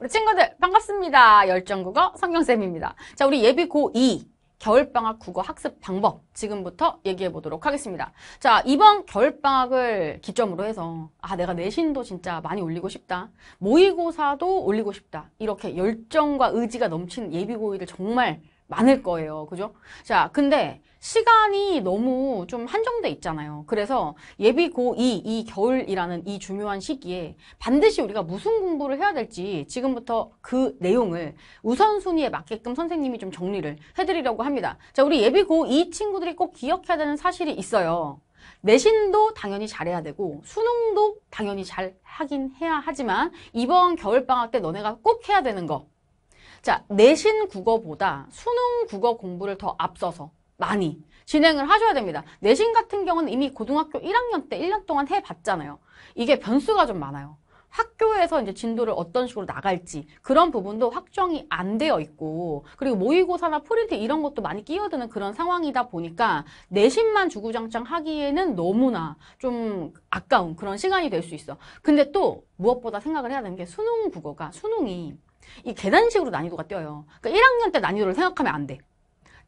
우리 친구들 반갑습니다. 열정국어 성경쌤입니다. 자, 우리 예비 고2 겨울방학 국어 학습 방법 지금부터 얘기해 보도록 하겠습니다. 자, 이번 겨울방학을 기점으로 해서 아, 내가 내신도 진짜 많이 올리고 싶다. 모의고사도 올리고 싶다. 이렇게 열정과 의지가 넘치는 예비 고2들 정말 많을 거예요. 그죠? 자, 근데 시간이 너무 좀 한정돼 있잖아요. 그래서 예비 고2, 이 겨울이라는 이 중요한 시기에 반드시 우리가 무슨 공부를 해야 될지 지금부터 그 내용을 우선순위에 맞게끔 선생님이 좀 정리를 해드리려고 합니다. 자, 우리 예비 고2 친구들이 꼭 기억해야 되는 사실이 있어요. 내신도 당연히 잘해야 되고 수능도 당연히 잘 하긴 해야 하지만 이번 겨울방학 때 너네가 꼭 해야 되는 거 자, 내신 국어보다 수능 국어 공부를 더 앞서서 많이 진행을 하셔야 됩니다. 내신 같은 경우는 이미 고등학교 1학년 때 1년 동안 해봤잖아요. 이게 변수가 좀 많아요. 학교에서 이제 진도를 어떤 식으로 나갈지 그런 부분도 확정이 안 되어 있고 그리고 모의고사나 프린트 이런 것도 많이 끼어드는 그런 상황이다 보니까 내신만 주구장창 하기에는 너무나 좀 아까운 그런 시간이 될 수 있어 근데 또 무엇보다 생각을 해야 되는 게 수능 국어가 수능이 이 계단식으로 난이도가 뛰어요. 그러니까 1학년 때 난이도를 생각하면 안 돼.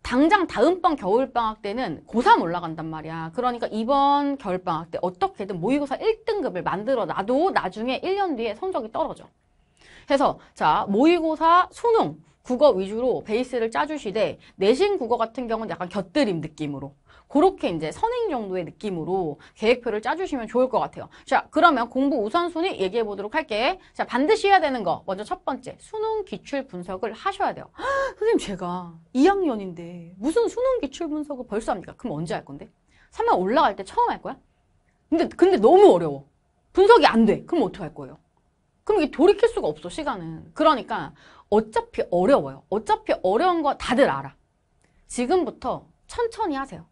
당장 다음번 겨울방학 때는 고3 올라간단 말이야. 그러니까 이번 겨울방학 때 어떻게든 모의고사 1등급을 만들어 놔도 나중에 1년 뒤에 성적이 떨어져. 해서 자 모의고사, 수능 국어 위주로 베이스를 짜주시되 내신 국어 같은 경우는 약간 곁들임 느낌으로 그렇게 이제 선행 정도의 느낌으로 계획표를 짜주시면 좋을 것 같아요. 자, 그러면 공부 우선순위 얘기해 보도록 할게. 자, 반드시 해야 되는 거. 먼저 첫 번째, 수능 기출 분석을 하셔야 돼요. 헉, 아, 선생님, 제가 2학년인데 무슨 수능 기출 분석을 벌써 합니까? 그럼 언제 할 건데? 3학 년 올라갈 때 처음 할 거야? 근데, 근데 너무 어려워. 분석이 안 돼. 그럼 어떡할 거예요? 그럼 이게 돌이킬 수가 없어, 시간은. 그러니까 어차피 어려워요. 어차피 어려운 거 다들 알아. 지금부터 천천히 하세요.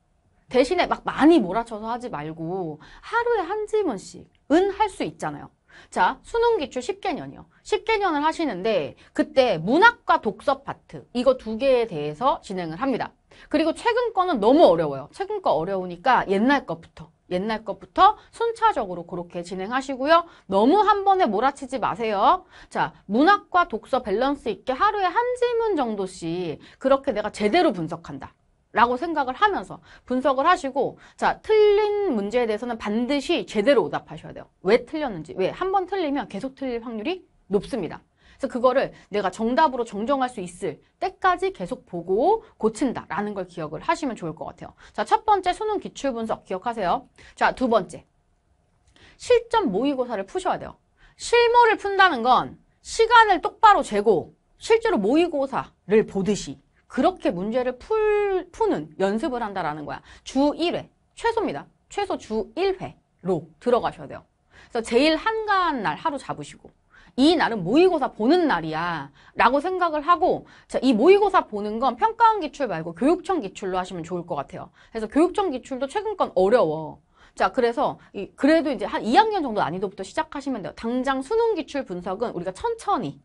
대신에 막 많이 몰아쳐서 하지 말고 하루에 한 질문씩은 할 수 있잖아요. 자, 수능 기출 10개년이요. 10개년을 하시는데 그때 문학과 독서 파트 이거 두 개에 대해서 진행을 합니다. 그리고 최근 거는 너무 어려워요. 최근 거 어려우니까 옛날 것부터 옛날 것부터 순차적으로 그렇게 진행하시고요. 너무 한 번에 몰아치지 마세요. 자, 문학과 독서 밸런스 있게 하루에 한 질문 정도씩 그렇게 내가 제대로 분석한다. 라고 생각을 하면서 분석을 하시고 자 틀린 문제에 대해서는 반드시 제대로 오답하셔야 돼요. 왜 틀렸는지 왜 한 번 틀리면 계속 틀릴 확률이 높습니다. 그래서 그거를 내가 정답으로 정정할 수 있을 때까지 계속 보고 고친다라는 걸 기억을 하시면 좋을 것 같아요. 자, 첫 번째 수능 기출 분석 기억하세요. 자, 두 번째. 실전 모의고사를 푸셔야 돼요. 실무를 푼다는 건 시간을 똑바로 재고 실제로 모의고사를 보듯이 그렇게 문제를 풀, 푸는 연습을 한다라는 거야. 주 1회, 최소입니다. 최소 주 1회로 들어가셔야 돼요. 그래서 제일 한가한 날 하루 잡으시고 이 날은 모의고사 보는 날이야 라고 생각을 하고 자, 이 모의고사 보는 건 평가원 기출 말고 교육청 기출로 하시면 좋을 것 같아요. 그래서 교육청 기출도 최근 건 어려워. 자 그래서 이, 그래도 이제 한 2학년 정도 난이도부터 시작하시면 돼요. 당장 수능 기출 분석은 우리가 천천히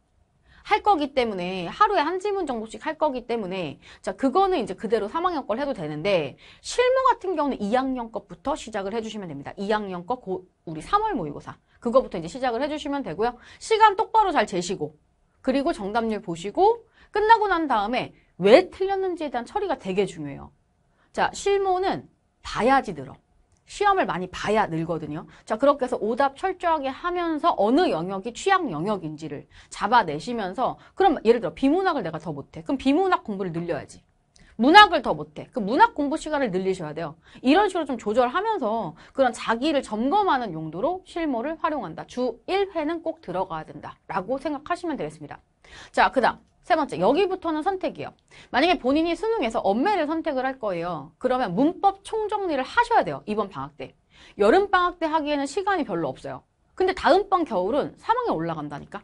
할 거기 때문에 하루에 한 지문 정도씩 할 거기 때문에 자 그거는 이제 그대로 3학년 걸 해도 되는데 실무 같은 경우는 2학년 것부터 시작을 해주시면 됩니다. 2학년 거 고, 우리 3월 모의고사 그거부터 이제 시작을 해주시면 되고요. 시간 똑바로 잘 재시고 그리고 정답률 보시고 끝나고 난 다음에 왜 틀렸는지에 대한 처리가 되게 중요해요. 자 실무는 봐야지 늘어. 시험을 많이 봐야 늘거든요. 자, 그렇게 해서 오답 철저하게 하면서 어느 영역이 취향 영역인지를 잡아내시면서 그럼 예를 들어 비문학을 내가 더 못해. 그럼 비문학 공부를 늘려야지. 문학을 더 못해. 그 문학 공부 시간을 늘리셔야 돼요. 이런 식으로 좀 조절하면서 그런 자기를 점검하는 용도로 실무를 활용한다. 주 1회는 꼭 들어가야 된다. 라고 생각하시면 되겠습니다. 자, 그 다음. 세 번째, 여기부터는 선택이요. 만약에 본인이 수능에서 엄매를 선택을 할 거예요. 그러면 문법 총정리를 하셔야 돼요. 이번 방학 때. 여름방학 때 하기에는 시간이 별로 없어요. 근데 다음번 겨울은 3학년 올라간다니까.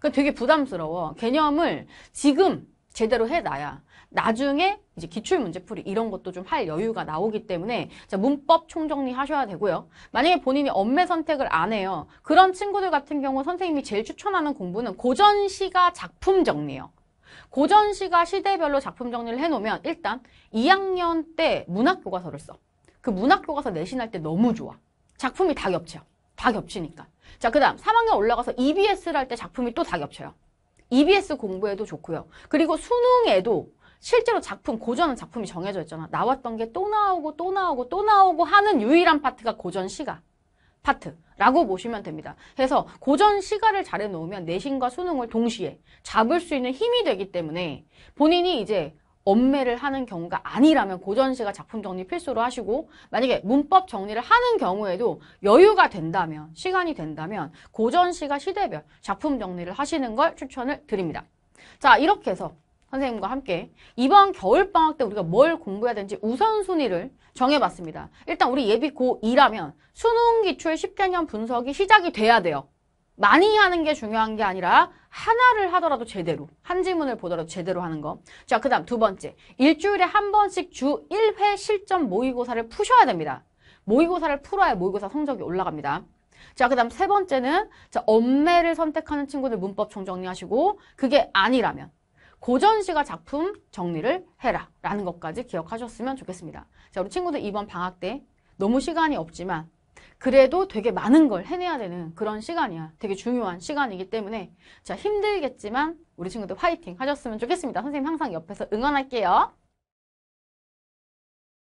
그 되게 부담스러워. 개념을 지금 제대로 해놔야 나중에 이제 기출문제풀이 이런 것도 좀 할 여유가 나오기 때문에 문법 총정리 하셔야 되고요. 만약에 본인이 엄매 선택을 안 해요. 그런 친구들 같은 경우 선생님이 제일 추천하는 공부는 고전시가 작품 정리예요. 고전 시가 시대별로 작품 정리를 해놓으면 일단 2학년 때 문학 교과서를 써. 그 문학 교과서 내신할 때 너무 좋아. 작품이 다 겹쳐요. 다 겹치니까. 자, 그 다음 3학년 올라가서 EBS를 할 때 작품이 또 다 겹쳐요. EBS 공부에도 좋고요. 그리고 수능에도 실제로 작품, 고전은 작품이 정해져 있잖아. 나왔던 게 또 나오고 또 나오고 또 나오고 하는 유일한 파트가 고전 시가. 파트라고 보시면 됩니다. 그래서 고전 시가를 잘해 놓으면 내신과 수능을 동시에 잡을 수 있는 힘이 되기 때문에 본인이 이제 엄매를 하는 경우가 아니라면 고전시가 작품 정리 필수로 하시고 만약에 문법 정리를 하는 경우에도 여유가 된다면 시간이 된다면 고전시가 시대별 작품 정리를 하시는 걸 추천을 드립니다. 자 이렇게 해서 선생님과 함께 이번 겨울방학 때 우리가 뭘 공부해야 되는지 우선순위를 정해봤습니다. 일단 우리 예비 고2라면 수능 기출 10개년 분석이 시작이 돼야 돼요. 많이 하는 게 중요한 게 아니라 하나를 하더라도 제대로 한 지문을 보더라도 제대로 하는 거. 자, 그 다음 두 번째 일주일에 한 번씩 주 1회 실전 모의고사를 푸셔야 됩니다. 모의고사를 풀어야 모의고사 성적이 올라갑니다. 자, 그 다음 세 번째는 자, 엄매를 선택하는 친구들 문법 총정리하시고 그게 아니라면 고전 시가 작품 정리를 해라 라는 것까지 기억하셨으면 좋겠습니다. 자, 우리 친구들 이번 방학 때 너무 시간이 없지만 그래도 되게 많은 걸 해내야 되는 그런 시간이야. 되게 중요한 시간이기 때문에 자 힘들겠지만 우리 친구들 화이팅 하셨으면 좋겠습니다. 선생님 항상 옆에서 응원할게요.